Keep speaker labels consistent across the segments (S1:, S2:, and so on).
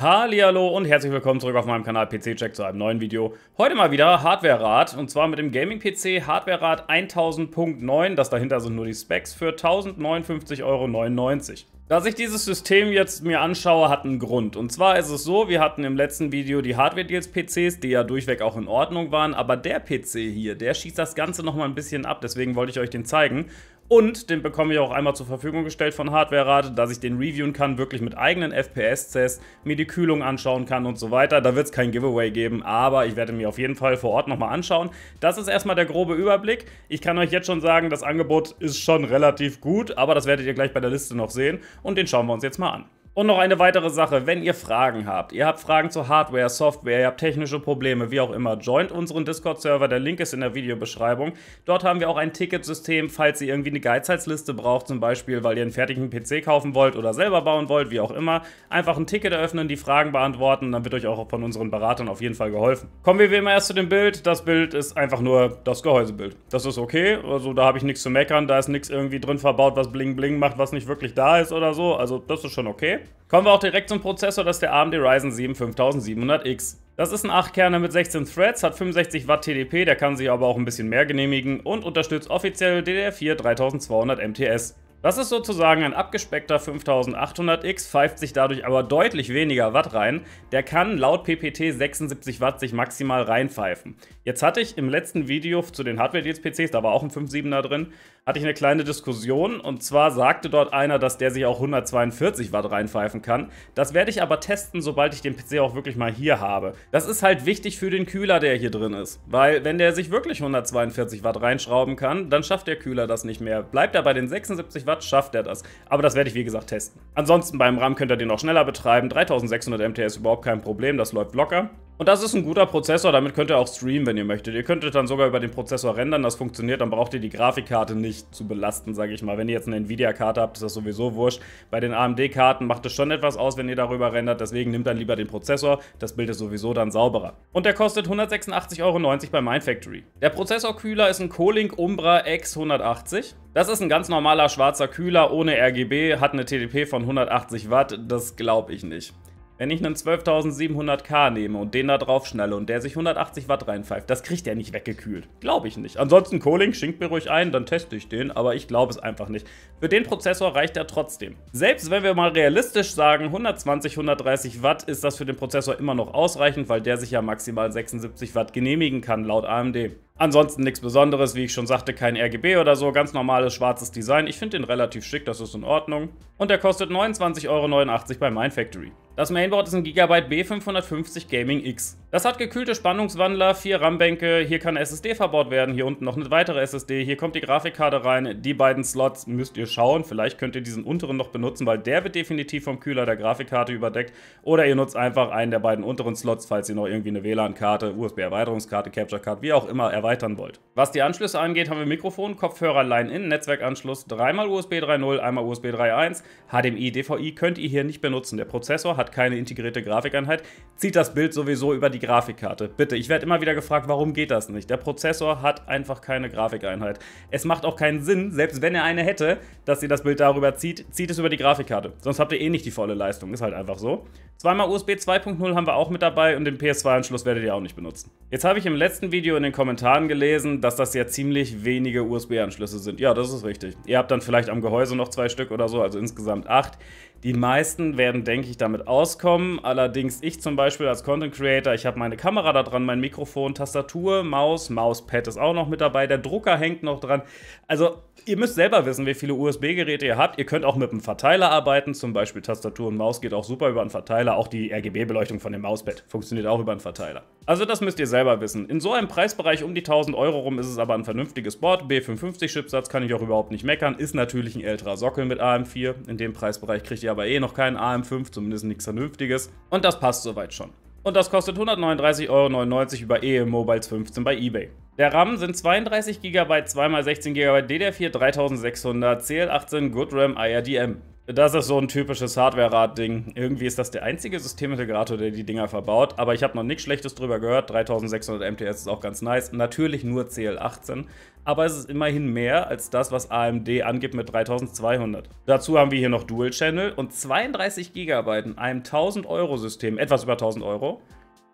S1: Hallihallo und herzlich willkommen zurück auf meinem Kanal PC Check zu einem neuen Video. Heute mal wieder hardware Rad und zwar mit dem Gaming-PC hardware Rad 1000.9. Das dahinter sind nur die Specs für 1059,99 Euro. Dass ich dieses System jetzt mir anschaue, hat einen Grund. Und zwar ist es so, wir hatten im letzten Video die Hardware-Deals-PCs, die ja durchweg auch in Ordnung waren, aber der PC hier, der schießt das Ganze nochmal ein bisschen ab, deswegen wollte ich euch den zeigen. Und den bekomme ich auch einmal zur Verfügung gestellt von Hardware Rate, dass ich den reviewen kann, wirklich mit eigenen FPS-Tests, mir die Kühlung anschauen kann und so weiter. Da wird es kein Giveaway geben, aber ich werde mir auf jeden Fall vor Ort nochmal anschauen. Das ist erstmal der grobe Überblick. Ich kann euch jetzt schon sagen, das Angebot ist schon relativ gut, aber das werdet ihr gleich bei der Liste noch sehen und den schauen wir uns jetzt mal an. Und noch eine weitere Sache, wenn ihr Fragen habt, ihr habt Fragen zu Hardware, Software, ihr habt technische Probleme, wie auch immer, joint unseren Discord-Server, der Link ist in der Videobeschreibung. Dort haben wir auch ein Ticketsystem, falls ihr irgendwie eine Geizheitsliste braucht, zum Beispiel, weil ihr einen fertigen PC kaufen wollt oder selber bauen wollt, wie auch immer. Einfach ein Ticket eröffnen, die Fragen beantworten, dann wird euch auch von unseren Beratern auf jeden Fall geholfen. Kommen wir wie immer erst zu dem Bild. Das Bild ist einfach nur das Gehäusebild. Das ist okay, also da habe ich nichts zu meckern, da ist nichts irgendwie drin verbaut, was bling bling macht, was nicht wirklich da ist oder so. Also das ist schon okay. Kommen wir auch direkt zum Prozessor, das ist der AMD Ryzen 7 5700X. Das ist ein 8 kerne mit 16 Threads, hat 65 Watt TDP, der kann sich aber auch ein bisschen mehr genehmigen und unterstützt offiziell DDR4 3200 MTS. Das ist sozusagen ein abgespeckter 5800X, pfeift sich dadurch aber deutlich weniger Watt rein. Der kann laut PPT 76 Watt sich maximal reinpfeifen. Jetzt hatte ich im letzten Video zu den Hardware-Deals-PCs, da war auch ein 5.7er drin, hatte ich eine kleine Diskussion und zwar sagte dort einer, dass der sich auch 142 Watt reinpfeifen kann. Das werde ich aber testen, sobald ich den PC auch wirklich mal hier habe. Das ist halt wichtig für den Kühler, der hier drin ist, weil wenn der sich wirklich 142 Watt reinschrauben kann, dann schafft der Kühler das nicht mehr. Bleibt er bei den 76 Watt, schafft er das. Aber das werde ich wie gesagt testen. Ansonsten beim RAM könnt ihr den auch schneller betreiben, 3600 MTS überhaupt kein Problem, das läuft locker. Und das ist ein guter Prozessor, damit könnt ihr auch streamen, wenn ihr möchtet. Ihr könntet dann sogar über den Prozessor rendern, das funktioniert, dann braucht ihr die Grafikkarte nicht zu belasten, sage ich mal. Wenn ihr jetzt eine Nvidia-Karte habt, ist das sowieso wurscht. Bei den AMD-Karten macht es schon etwas aus, wenn ihr darüber rendert, deswegen nimmt dann lieber den Prozessor, das Bild ist sowieso dann sauberer. Und der kostet 186,90 Euro bei Mindfactory. Der Prozessorkühler ist ein Kohling Umbra X180. Das ist ein ganz normaler schwarzer Kühler ohne RGB, hat eine TDP von 180 Watt, das glaube ich nicht. Wenn ich einen 12.700K nehme und den da drauf schnalle und der sich 180 Watt reinpfeift, das kriegt er nicht weggekühlt. Glaube ich nicht. Ansonsten Kohling, schinkt mir ruhig ein, dann teste ich den, aber ich glaube es einfach nicht. Für den Prozessor reicht er trotzdem. Selbst wenn wir mal realistisch sagen, 120, 130 Watt ist das für den Prozessor immer noch ausreichend, weil der sich ja maximal 76 Watt genehmigen kann, laut AMD. Ansonsten nichts Besonderes, wie ich schon sagte, kein RGB oder so, ganz normales schwarzes Design. Ich finde den relativ schick, das ist in Ordnung. Und der kostet 29,89 Euro bei Mindfactory. Das Mainboard ist ein Gigabyte B550 Gaming X. Das hat gekühlte Spannungswandler, vier RAM-Bänke, hier kann SSD verbaut werden, hier unten noch eine weitere SSD, hier kommt die Grafikkarte rein, die beiden Slots müsst ihr schauen, vielleicht könnt ihr diesen unteren noch benutzen, weil der wird definitiv vom Kühler der Grafikkarte überdeckt oder ihr nutzt einfach einen der beiden unteren Slots, falls ihr noch irgendwie eine WLAN-Karte, USB-Erweiterungskarte, Capture-Card, wie auch immer erweitern wollt. Was die Anschlüsse angeht, haben wir Mikrofon, Kopfhörer, Line-In, Netzwerkanschluss, dreimal USB 3.0, einmal USB 3.1, HDMI, DVI könnt ihr hier nicht benutzen, der Prozessor hat keine integrierte Grafikeinheit, zieht das Bild sowieso über die die Grafikkarte. Bitte, ich werde immer wieder gefragt, warum geht das nicht? Der Prozessor hat einfach keine Grafikeinheit. Es macht auch keinen Sinn, selbst wenn er eine hätte, dass ihr das Bild darüber zieht, zieht es über die Grafikkarte. Sonst habt ihr eh nicht die volle Leistung, ist halt einfach so. Zweimal USB 2.0 haben wir auch mit dabei und den PS2-Anschluss werdet ihr auch nicht benutzen. Jetzt habe ich im letzten Video in den Kommentaren gelesen, dass das ja ziemlich wenige USB-Anschlüsse sind. Ja, das ist richtig. Ihr habt dann vielleicht am Gehäuse noch zwei Stück oder so, also insgesamt acht. Die meisten werden, denke ich, damit auskommen. Allerdings ich zum Beispiel als Content Creator, ich habe meine Kamera da dran, mein Mikrofon, Tastatur, Maus, Mauspad ist auch noch mit dabei, der Drucker hängt noch dran. Also Ihr müsst selber wissen, wie viele USB-Geräte ihr habt. Ihr könnt auch mit einem Verteiler arbeiten, zum Beispiel Tastatur und Maus geht auch super über einen Verteiler. Auch die RGB-Beleuchtung von dem Mauspad funktioniert auch über einen Verteiler. Also das müsst ihr selber wissen. In so einem Preisbereich um die 1000 Euro rum ist es aber ein vernünftiges Board. B550-Chipsatz kann ich auch überhaupt nicht meckern. Ist natürlich ein älterer Sockel mit AM4. In dem Preisbereich kriegt ihr aber eh noch keinen AM5, zumindest nichts Vernünftiges. Und das passt soweit schon. Und das kostet 139,99 Euro über EM Mobiles 15 bei eBay. Der RAM sind 32 GB, 2x16 GB DDR4 3600, CL18 GoodRAM IRDM. Das ist so ein typisches Hardware-Rad-Ding. Irgendwie ist das der einzige Systemintegrator, der die Dinger verbaut, aber ich habe noch nichts Schlechtes drüber gehört. 3600 MTS ist auch ganz nice. Natürlich nur CL18, aber es ist immerhin mehr als das, was AMD angibt mit 3200. Dazu haben wir hier noch Dual-Channel und 32 GB, in einem 1000-Euro-System, etwas über 1000 Euro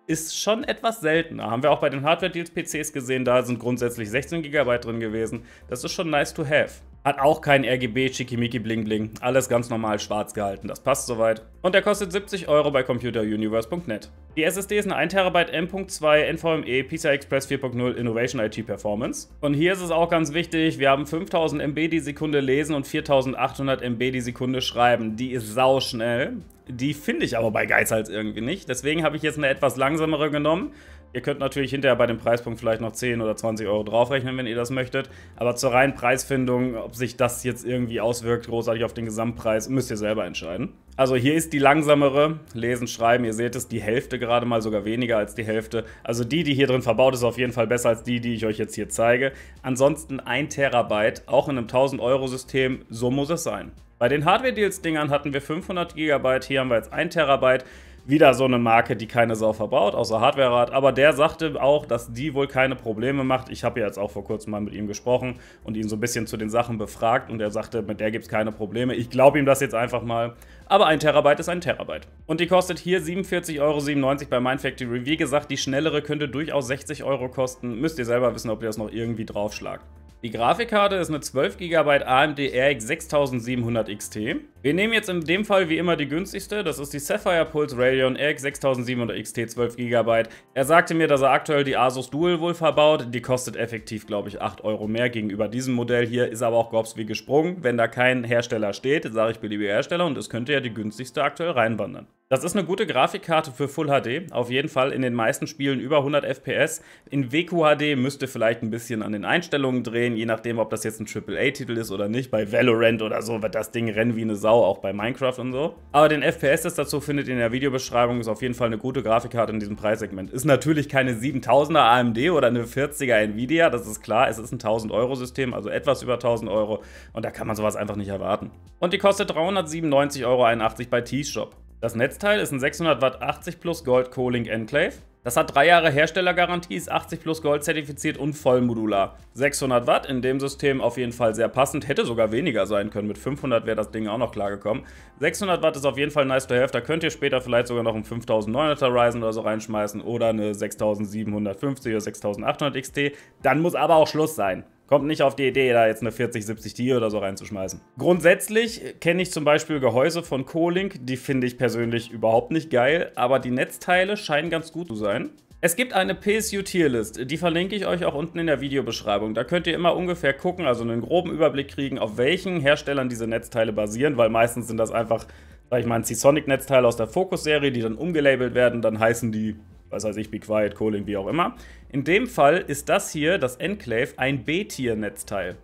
S1: ist schon etwas seltener. Haben wir auch bei den Hardware-Deals-PCs gesehen, da sind grundsätzlich 16 GB drin gewesen. Das ist schon nice to have. Hat auch kein RGB, Chikimiki, Bling Bling. Alles ganz normal schwarz gehalten, das passt soweit. Und der kostet 70 Euro bei computeruniverse.net. Die SSD ist eine 1 TB M.2 NVMe PCI Express 4.0 Innovation IT Performance. Und hier ist es auch ganz wichtig, wir haben 5000 MB die Sekunde lesen und 4800 MB die Sekunde schreiben. Die ist sauschnell. Die finde ich aber bei Geizhals irgendwie nicht. Deswegen habe ich jetzt eine etwas langsamere genommen. Ihr könnt natürlich hinterher bei dem Preispunkt vielleicht noch 10 oder 20 Euro draufrechnen, wenn ihr das möchtet. Aber zur reinen Preisfindung, ob sich das jetzt irgendwie auswirkt, großartig auf den Gesamtpreis, müsst ihr selber entscheiden. Also hier ist die langsamere. Lesen, schreiben, ihr seht es, die Hälfte gerade mal, sogar weniger als die Hälfte. Also die, die hier drin verbaut ist, auf jeden Fall besser als die, die ich euch jetzt hier zeige. Ansonsten 1 Terabyte, auch in einem 1000 Euro System, so muss es sein. Bei den Hardware-Deals-Dingern hatten wir 500 GB, hier haben wir jetzt 1 TB. Wieder so eine Marke, die keine Sau verbaut, außer hardware Hardwarerat. Aber der sagte auch, dass die wohl keine Probleme macht. Ich habe ja jetzt auch vor kurzem mal mit ihm gesprochen und ihn so ein bisschen zu den Sachen befragt. Und er sagte, mit der gibt es keine Probleme. Ich glaube ihm das jetzt einfach mal. Aber ein Terabyte ist ein Terabyte. Und die kostet hier 47,97 Euro bei Mindfactory. Wie gesagt, die schnellere könnte durchaus 60 Euro kosten. Müsst ihr selber wissen, ob ihr das noch irgendwie draufschlagt. Die Grafikkarte ist eine 12 GB AMD RX 6700 XT. Wir nehmen jetzt in dem Fall wie immer die günstigste, das ist die Sapphire Pulse Radeon RX 6700 XT 12 GB. Er sagte mir, dass er aktuell die Asus Dual wohl verbaut, die kostet effektiv glaube ich 8 Euro mehr gegenüber diesem Modell hier, ist aber auch Gobs wie gesprungen. Wenn da kein Hersteller steht, sage ich beliebige Hersteller und es könnte ja die günstigste aktuell reinwandern. Das ist eine gute Grafikkarte für Full HD, auf jeden Fall in den meisten Spielen über 100 FPS. In WQHD müsste vielleicht ein bisschen an den Einstellungen drehen, je nachdem, ob das jetzt ein AAA-Titel ist oder nicht. Bei Valorant oder so wird das Ding rennen wie eine Sau, auch bei Minecraft und so. Aber den FPS-Test dazu findet ihr in der Videobeschreibung, ist auf jeden Fall eine gute Grafikkarte in diesem Preissegment. Ist natürlich keine 7000er AMD oder eine 40er Nvidia, das ist klar. Es ist ein 1000-Euro-System, also etwas über 1000 Euro und da kann man sowas einfach nicht erwarten. Und die kostet 397,81 Euro bei T-Shop. Das Netzteil ist ein 600 Watt 80 plus Gold co Enclave. Das hat drei Jahre Herstellergarantie, ist 80 plus Gold zertifiziert und vollmodular. 600 Watt, in dem System auf jeden Fall sehr passend, hätte sogar weniger sein können. Mit 500 wäre das Ding auch noch klargekommen. 600 Watt ist auf jeden Fall nice to have, da könnt ihr später vielleicht sogar noch ein 5900er Ryzen oder so reinschmeißen oder eine 6750 oder 6800 XT. Dann muss aber auch Schluss sein. Kommt nicht auf die Idee, da jetzt eine 4070 Ti oder so reinzuschmeißen. Grundsätzlich kenne ich zum Beispiel Gehäuse von Kolink, die finde ich persönlich überhaupt nicht geil, aber die Netzteile scheinen ganz gut zu sein. Es gibt eine PSU-Tierlist, die verlinke ich euch auch unten in der Videobeschreibung. Da könnt ihr immer ungefähr gucken, also einen groben Überblick kriegen, auf welchen Herstellern diese Netzteile basieren, weil meistens sind das einfach, sag ich mal, ein Seasonic-Netzteil aus der Focus-Serie, die dann umgelabelt werden, dann heißen die was weiß ich, Be Quiet, Calling, wie auch immer. In dem Fall ist das hier, das Enclave, ein B-Tier-Netzteil.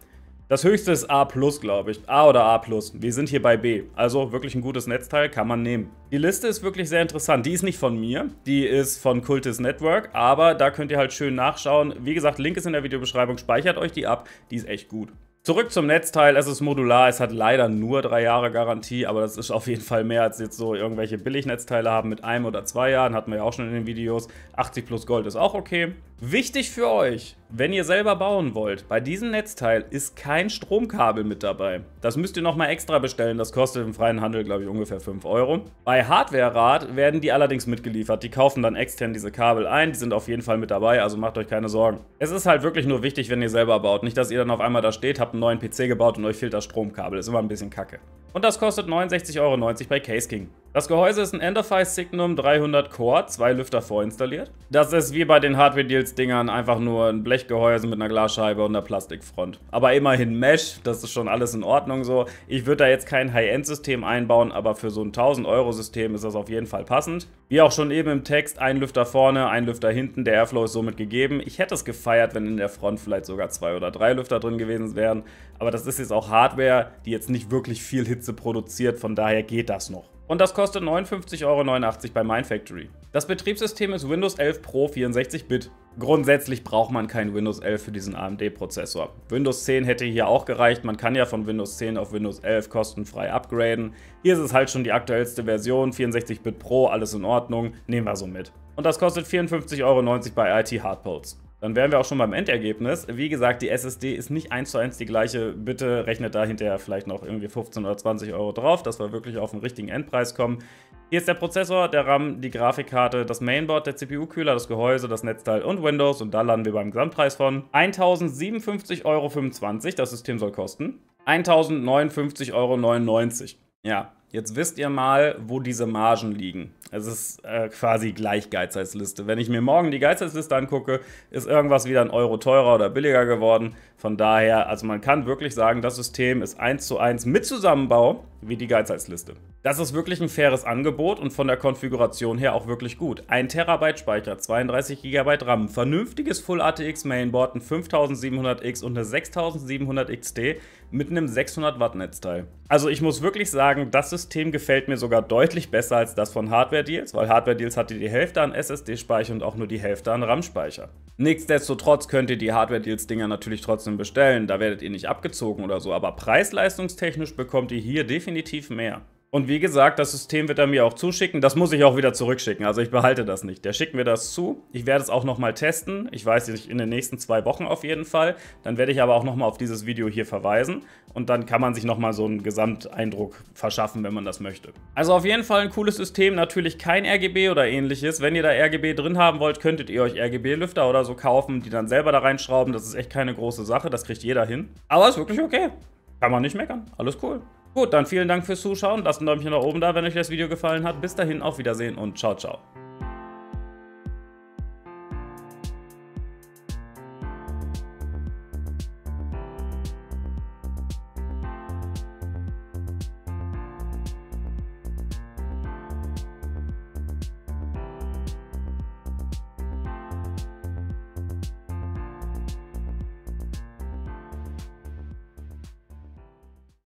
S1: Das höchste ist A+, glaube ich. A oder A+. Wir sind hier bei B. Also wirklich ein gutes Netzteil, kann man nehmen. Die Liste ist wirklich sehr interessant. Die ist nicht von mir, die ist von Cultist Network, aber da könnt ihr halt schön nachschauen. Wie gesagt, Link ist in der Videobeschreibung, speichert euch die ab. Die ist echt gut. Zurück zum Netzteil, es ist modular, es hat leider nur drei Jahre Garantie, aber das ist auf jeden Fall mehr als jetzt so irgendwelche Billignetzteile haben mit einem oder zwei Jahren, hatten wir ja auch schon in den Videos. 80 plus Gold ist auch okay. Wichtig für euch, wenn ihr selber bauen wollt, bei diesem Netzteil ist kein Stromkabel mit dabei. Das müsst ihr nochmal extra bestellen, das kostet im freien Handel glaube ich ungefähr 5 Euro. Bei Hardware-Rad werden die allerdings mitgeliefert, die kaufen dann extern diese Kabel ein, die sind auf jeden Fall mit dabei, also macht euch keine Sorgen. Es ist halt wirklich nur wichtig, wenn ihr selber baut, nicht dass ihr dann auf einmal da steht, habt ein einen neuen PC gebaut und euch fehlt das Stromkabel. Ist immer ein bisschen kacke. Und das kostet 69,90 Euro bei Case King. Das Gehäuse ist ein Enderphi Signum 300 Core, zwei Lüfter vorinstalliert. Das ist wie bei den Hardware Deals Dingern einfach nur ein Blechgehäuse mit einer Glasscheibe und einer Plastikfront. Aber immerhin Mesh, das ist schon alles in Ordnung so. Ich würde da jetzt kein High-End-System einbauen, aber für so ein 1000 Euro System ist das auf jeden Fall passend. Wie auch schon eben im Text, ein Lüfter vorne, ein Lüfter hinten, der Airflow ist somit gegeben. Ich hätte es gefeiert, wenn in der Front vielleicht sogar zwei oder drei Lüfter drin gewesen wären anderen. Aber das ist jetzt auch Hardware, die jetzt nicht wirklich viel Hitze produziert, von daher geht das noch. Und das kostet 59,89 Euro bei Mindfactory. Das Betriebssystem ist Windows 11 Pro 64-Bit. Grundsätzlich braucht man kein Windows 11 für diesen AMD-Prozessor. Windows 10 hätte hier auch gereicht, man kann ja von Windows 10 auf Windows 11 kostenfrei upgraden. Hier ist es halt schon die aktuellste Version, 64-Bit Pro, alles in Ordnung, nehmen wir so mit. Und das kostet 54,90 Euro bei IT Hardpulse. Dann wären wir auch schon beim Endergebnis. Wie gesagt, die SSD ist nicht eins zu eins die gleiche. Bitte rechnet da hinterher vielleicht noch irgendwie 15 oder 20 Euro drauf, dass wir wirklich auf den richtigen Endpreis kommen. Hier ist der Prozessor, der RAM, die Grafikkarte, das Mainboard, der CPU-Kühler, das Gehäuse, das Netzteil und Windows. Und da landen wir beim Gesamtpreis von 1057,25 Euro. Das System soll kosten 1059,99 Euro. Ja, Jetzt wisst ihr mal, wo diese Margen liegen. Es ist äh, quasi gleich Geizheisliste. Wenn ich mir morgen die Geizheitsliste angucke, ist irgendwas wieder ein Euro teurer oder billiger geworden. Von daher, also man kann wirklich sagen, das System ist eins zu eins mit Zusammenbau wie die Geizheitsliste. Das ist wirklich ein faires Angebot und von der Konfiguration her auch wirklich gut. 1 Terabyte Speicher, 32 GB RAM, vernünftiges Full ATX Mainboard, ein 5700X und eine 6700 XT mit einem 600 Watt Netzteil. Also ich muss wirklich sagen, das System gefällt mir sogar deutlich besser als das von Hardware Deals, weil Hardware Deals hatte die Hälfte an SSD Speicher und auch nur die Hälfte an RAM Speicher. Nichtsdestotrotz könnt ihr die Hardware Deals Dinger natürlich trotzdem trotzdem bestellen. Da werdet ihr nicht abgezogen oder so. Aber preis-leistungstechnisch bekommt ihr hier definitiv mehr. Und wie gesagt, das System wird er mir auch zuschicken. Das muss ich auch wieder zurückschicken. Also ich behalte das nicht. Der schickt mir das zu. Ich werde es auch nochmal testen. Ich weiß nicht, in den nächsten zwei Wochen auf jeden Fall. Dann werde ich aber auch nochmal auf dieses Video hier verweisen. Und dann kann man sich nochmal so einen Gesamteindruck verschaffen, wenn man das möchte. Also auf jeden Fall ein cooles System. Natürlich kein RGB oder ähnliches. Wenn ihr da RGB drin haben wollt, könntet ihr euch RGB-Lüfter oder so kaufen, die dann selber da reinschrauben. Das ist echt keine große Sache. Das kriegt jeder hin. Aber ist wirklich okay. Kann man nicht meckern. Alles cool. Gut, dann vielen Dank fürs Zuschauen. Lasst ein Däumchen nach oben da, wenn euch das Video gefallen hat. Bis dahin, auf Wiedersehen und ciao, ciao.